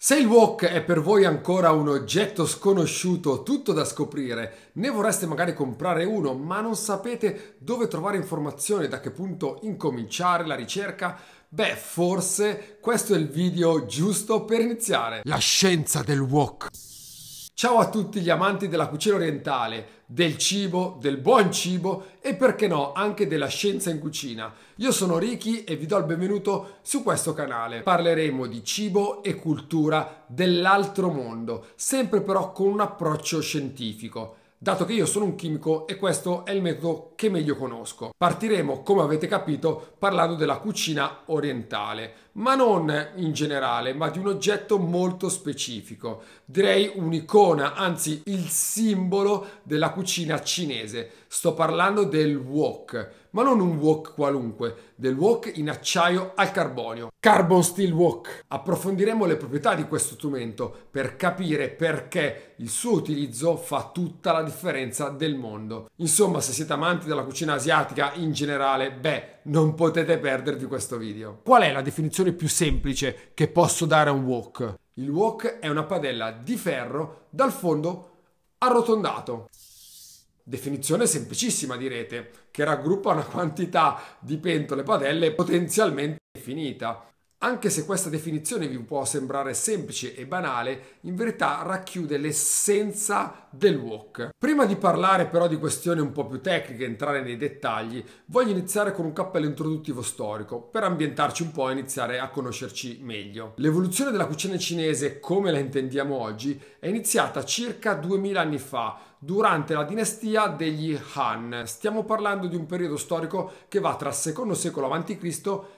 Se il wok è per voi ancora un oggetto sconosciuto, tutto da scoprire, ne vorreste magari comprare uno, ma non sapete dove trovare informazioni, da che punto incominciare la ricerca, beh, forse questo è il video giusto per iniziare. La scienza del wok. Ciao a tutti gli amanti della cucina orientale, del cibo, del buon cibo e perché no anche della scienza in cucina. Io sono Ricky e vi do il benvenuto su questo canale. Parleremo di cibo e cultura dell'altro mondo, sempre però con un approccio scientifico, dato che io sono un chimico e questo è il metodo che meglio conosco. Partiremo, come avete capito, parlando della cucina orientale, ma non in generale, ma di un oggetto molto specifico. Direi un'icona, anzi il simbolo della cucina cinese. Sto parlando del wok, ma non un wok qualunque, del wok in acciaio al carbonio, Carbon Steel Wok. Approfondiremo le proprietà di questo strumento per capire perché il suo utilizzo fa tutta la differenza del mondo. Insomma, se siete amanti della cucina asiatica in generale, beh, non potete perdervi questo video. Qual è la definizione più semplice che posso dare a un wok? Il wok è una padella di ferro dal fondo arrotondato. Definizione semplicissima direte, che raggruppa una quantità di pentole padelle potenzialmente infinita. Anche se questa definizione vi può sembrare semplice e banale, in verità racchiude l'essenza del wok. Prima di parlare però di questioni un po' più tecniche, entrare nei dettagli, voglio iniziare con un cappello introduttivo storico, per ambientarci un po' e iniziare a conoscerci meglio. L'evoluzione della cucina cinese, come la intendiamo oggi, è iniziata circa 2000 anni fa, durante la dinastia degli Han. Stiamo parlando di un periodo storico che va tra il secondo secolo a.C.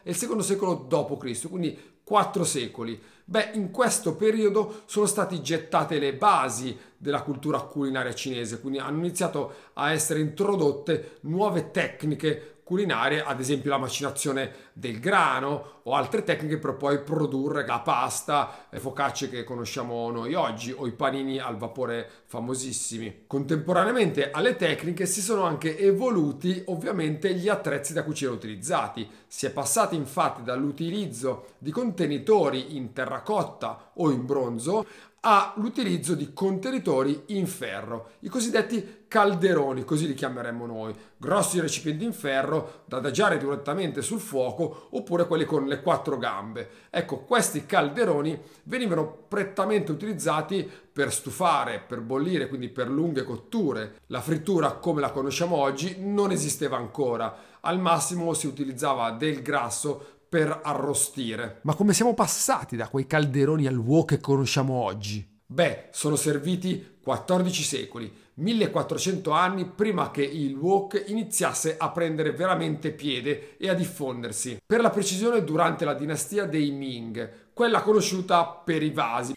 e il secondo secolo d.C., quindi quattro secoli. Beh, in questo periodo sono state gettate le basi della cultura culinaria cinese, quindi hanno iniziato a essere introdotte nuove tecniche culinarie, ad esempio la macinazione del grano o altre tecniche per poi produrre la pasta, le eh, focacce che conosciamo noi oggi o i panini al vapore famosissimi. Contemporaneamente alle tecniche si sono anche evoluti ovviamente gli attrezzi da cucina utilizzati. Si è passati infatti dall'utilizzo di contenitori in terracotta o in bronzo all'utilizzo di contenitori in ferro, i cosiddetti calderoni, così li chiameremmo noi, grossi recipienti in ferro da adagiare direttamente sul fuoco oppure quelli con le quattro gambe. Ecco, questi calderoni venivano prettamente utilizzati per stufare, per bollire, quindi per lunghe cotture. La frittura come la conosciamo oggi non esisteva ancora, al massimo si utilizzava del grasso per arrostire. Ma come siamo passati da quei calderoni al wok che conosciamo oggi? Beh, sono serviti 14 secoli, 1400 anni prima che il wok iniziasse a prendere veramente piede e a diffondersi. Per la precisione durante la dinastia dei Ming, quella conosciuta per i vasi.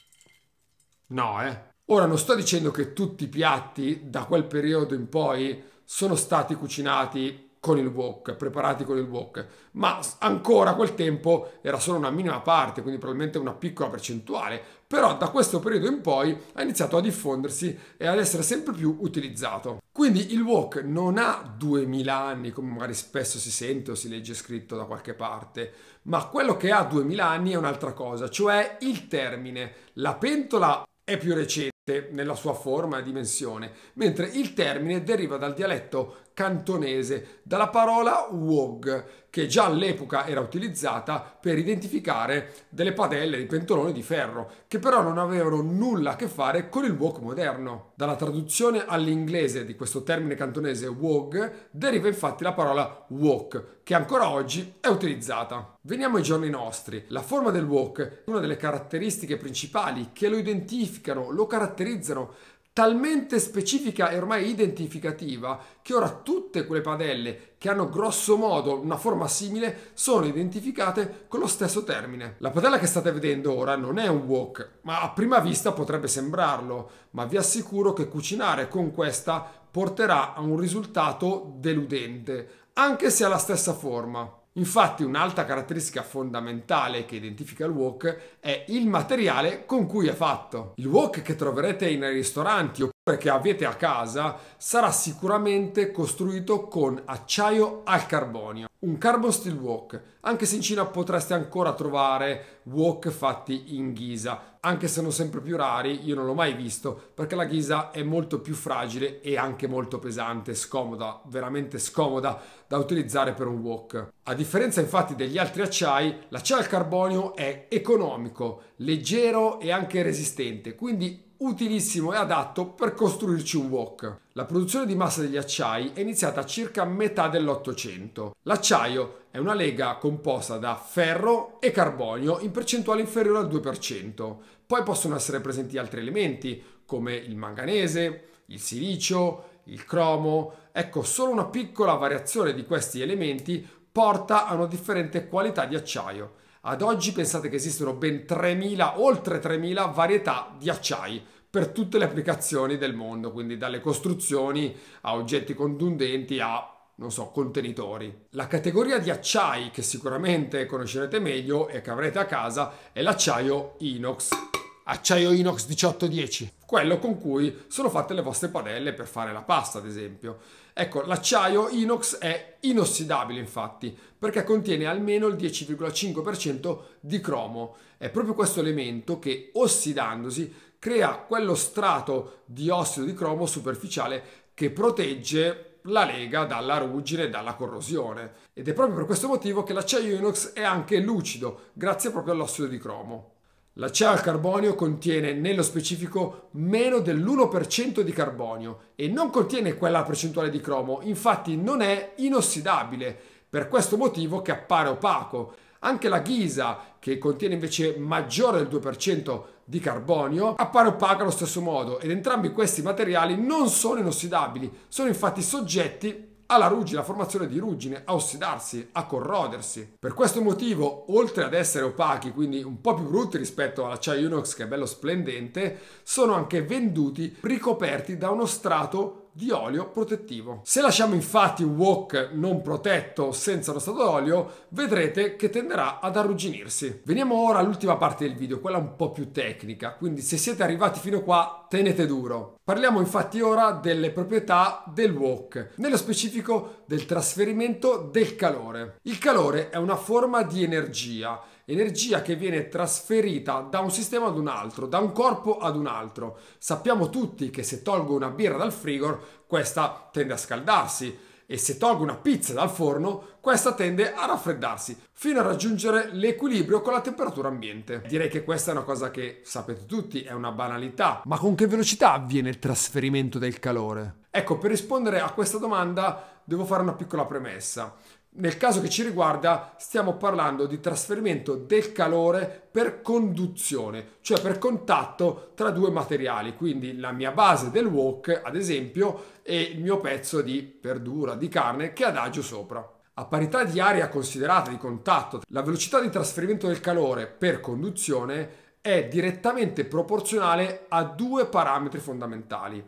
No, eh. Ora non sto dicendo che tutti i piatti da quel periodo in poi sono stati cucinati con il wok, preparati con il wok, ma ancora quel tempo era solo una minima parte, quindi probabilmente una piccola percentuale, però da questo periodo in poi ha iniziato a diffondersi e ad essere sempre più utilizzato. Quindi il wok non ha 2000 anni come magari spesso si sente o si legge scritto da qualche parte, ma quello che ha 2000 anni è un'altra cosa, cioè il termine. La pentola è più recente nella sua forma e dimensione, mentre il termine deriva dal dialetto cantonese, dalla parola wog, che già all'epoca era utilizzata per identificare delle padelle di pentolone di ferro, che però non avevano nulla a che fare con il wok moderno. Dalla traduzione all'inglese di questo termine cantonese wog deriva infatti la parola wok, che ancora oggi è utilizzata. Veniamo ai giorni nostri. La forma del wok è una delle caratteristiche principali che lo identificano, lo caratterizzano talmente specifica e ormai identificativa che ora tutte quelle padelle che hanno grosso modo una forma simile sono identificate con lo stesso termine. La padella che state vedendo ora non è un wok, ma a prima vista potrebbe sembrarlo, ma vi assicuro che cucinare con questa porterà a un risultato deludente, anche se ha la stessa forma. Infatti un'altra caratteristica fondamentale che identifica il wok è il materiale con cui è fatto. Il wok che troverete nei ristoranti oppure che avete a casa sarà sicuramente costruito con acciaio al carbonio, un carbon steel wok, anche se in Cina potreste ancora trovare wok fatti in ghisa, anche se non sempre più rari, io non l'ho mai visto perché la ghisa è molto più fragile e anche molto pesante, scomoda, veramente scomoda da utilizzare per un wok. A differenza infatti degli altri acciai, l'acciaio al carbonio è economico, leggero e anche resistente, quindi utilissimo e adatto per costruirci un wok. La produzione di massa degli acciai è iniziata circa metà dell'Ottocento. L'acciaio è una lega composta da ferro e carbonio in percentuale inferiore al 2%. Poi possono essere presenti altri elementi come il manganese, il silicio, il cromo. Ecco, solo una piccola variazione di questi elementi porta a una differente qualità di acciaio. Ad oggi pensate che esistono ben 3.000, oltre 3.000 varietà di acciai per tutte le applicazioni del mondo, quindi dalle costruzioni a oggetti contundenti a non so, contenitori. La categoria di acciai che sicuramente conoscerete meglio e che avrete a casa è l'acciaio inox. Acciaio inox 1810, quello con cui sono fatte le vostre padelle per fare la pasta, ad esempio. Ecco, l'acciaio inox è inossidabile, infatti, perché contiene almeno il 10,5% di cromo. È proprio questo elemento che, ossidandosi, crea quello strato di ossido di cromo superficiale che protegge la lega dalla ruggine e dalla corrosione. Ed è proprio per questo motivo che l'acciaio inox è anche lucido, grazie proprio all'ossido di cromo. L'acciaio al carbonio contiene nello specifico meno dell'1% di carbonio e non contiene quella percentuale di cromo, infatti non è inossidabile, per questo motivo che appare opaco anche la ghisa, che contiene invece maggiore del 2% di carbonio, appare opaca allo stesso modo ed entrambi questi materiali non sono inossidabili, sono infatti soggetti alla ruggine, alla formazione di ruggine, a ossidarsi, a corrodersi. Per questo motivo, oltre ad essere opachi, quindi un po' più brutti rispetto all'acciaio inox che è bello splendente, sono anche venduti ricoperti da uno strato di olio protettivo. Se lasciamo infatti un wok non protetto senza lo stato d'olio, vedrete che tenderà ad arrugginirsi. Veniamo ora all'ultima parte del video, quella un po' più tecnica, quindi se siete arrivati fino qua tenete duro. Parliamo infatti ora delle proprietà del wok, nello specifico del trasferimento del calore. Il calore è una forma di energia energia che viene trasferita da un sistema ad un altro, da un corpo ad un altro. Sappiamo tutti che se tolgo una birra dal frigo, questa tende a scaldarsi e se tolgo una pizza dal forno, questa tende a raffreddarsi fino a raggiungere l'equilibrio con la temperatura ambiente. Direi che questa è una cosa che sapete tutti, è una banalità. Ma con che velocità avviene il trasferimento del calore? Ecco, per rispondere a questa domanda devo fare una piccola premessa. Nel caso che ci riguarda stiamo parlando di trasferimento del calore per conduzione, cioè per contatto tra due materiali, quindi la mia base del wok ad esempio e il mio pezzo di verdura, di carne che adagio sopra. A parità di aria considerata di contatto, la velocità di trasferimento del calore per conduzione è direttamente proporzionale a due parametri fondamentali.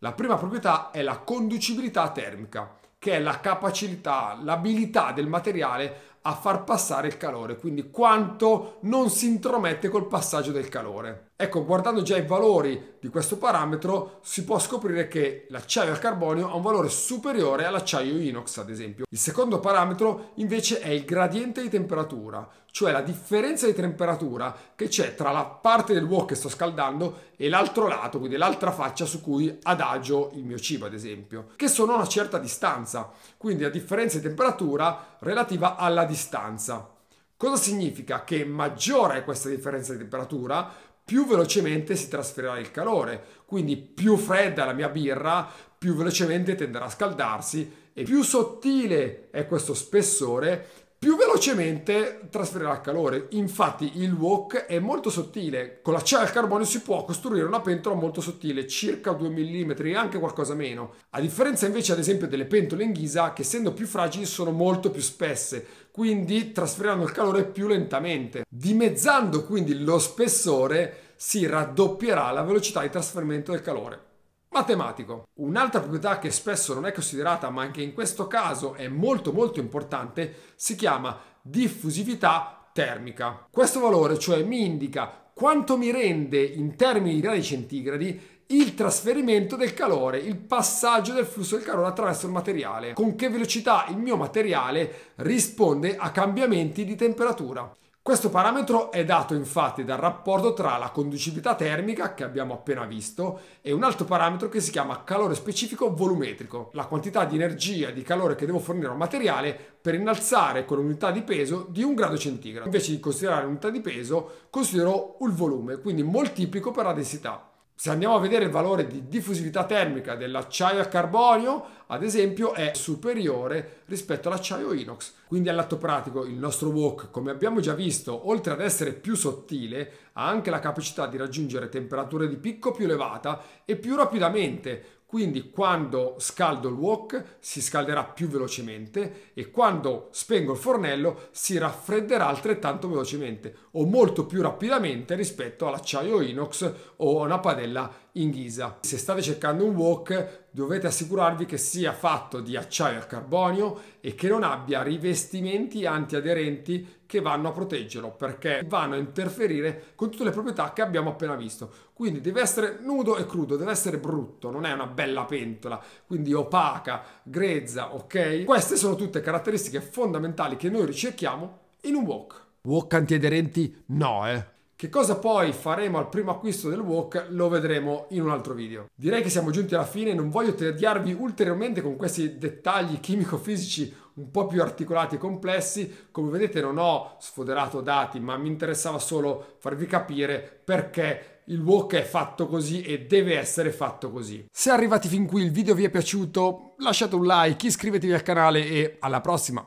La prima proprietà è la conducibilità termica che è la capacità, l'abilità del materiale a far passare il calore, quindi quanto non si intromette col passaggio del calore. Ecco, guardando già i valori di questo parametro, si può scoprire che l'acciaio al carbonio ha un valore superiore all'acciaio inox, ad esempio. Il secondo parametro invece è il gradiente di temperatura, cioè la differenza di temperatura che c'è tra la parte del wok che sto scaldando e l'altro lato, quindi l'altra faccia su cui adagio il mio cibo, ad esempio, che sono a una certa distanza, quindi la differenza di temperatura relativa alla distanza. Cosa significa? Che maggiore è questa differenza di temperatura, più velocemente si trasferirà il calore, quindi più fredda la mia birra, più velocemente tenderà a scaldarsi e più sottile è questo spessore più velocemente trasferirà calore. Infatti il wok è molto sottile, con la cera al carbonio si può costruire una pentola molto sottile, circa 2 mm, e anche qualcosa meno. A differenza invece ad esempio delle pentole in ghisa, che essendo più fragili sono molto più spesse, quindi trasferiranno il calore più lentamente. Dimezzando quindi lo spessore si raddoppierà la velocità di trasferimento del calore matematico. Un'altra proprietà che spesso non è considerata ma anche in questo caso è molto molto importante si chiama diffusività termica. Questo valore cioè mi indica quanto mi rende in termini di gradi centigradi il trasferimento del calore, il passaggio del flusso del calore attraverso il materiale, con che velocità il mio materiale risponde a cambiamenti di temperatura. Questo parametro è dato infatti dal rapporto tra la conducibilità termica, che abbiamo appena visto, e un altro parametro che si chiama calore specifico volumetrico, la quantità di energia e di calore che devo fornire a un materiale per innalzare quell'unità di peso di un grado centigrado. Invece di considerare l'unità di peso, considero il volume, quindi moltiplico per la densità. Se andiamo a vedere il valore di diffusività termica dell'acciaio a carbonio, ad esempio, è superiore rispetto all'acciaio inox. Quindi all'atto pratico il nostro wok, come abbiamo già visto, oltre ad essere più sottile, ha anche la capacità di raggiungere temperature di picco più elevata e più rapidamente, quindi quando scaldo il wok si scalderà più velocemente e quando spengo il fornello si raffredderà altrettanto velocemente o molto più rapidamente rispetto all'acciaio inox o a una padella in ghisa. Se state cercando un wok dovete assicurarvi che sia fatto di acciaio al carbonio e che non abbia rivestimenti antiaderenti che vanno a proteggerlo perché vanno a interferire con tutte le proprietà che abbiamo appena visto. Quindi deve essere nudo e crudo, deve essere brutto, non è una bella pentola, quindi opaca, grezza, ok? Queste sono tutte caratteristiche fondamentali che noi ricerchiamo in un wok. Wok antiaderenti no, eh. Che cosa poi faremo al primo acquisto del walk lo vedremo in un altro video. Direi che siamo giunti alla fine, non voglio tediarvi ulteriormente con questi dettagli chimico-fisici un po' più articolati e complessi. Come vedete non ho sfoderato dati, ma mi interessava solo farvi capire perché il walk è fatto così e deve essere fatto così. Se arrivati fin qui il video vi è piaciuto, lasciate un like, iscrivetevi al canale e alla prossima.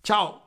Ciao!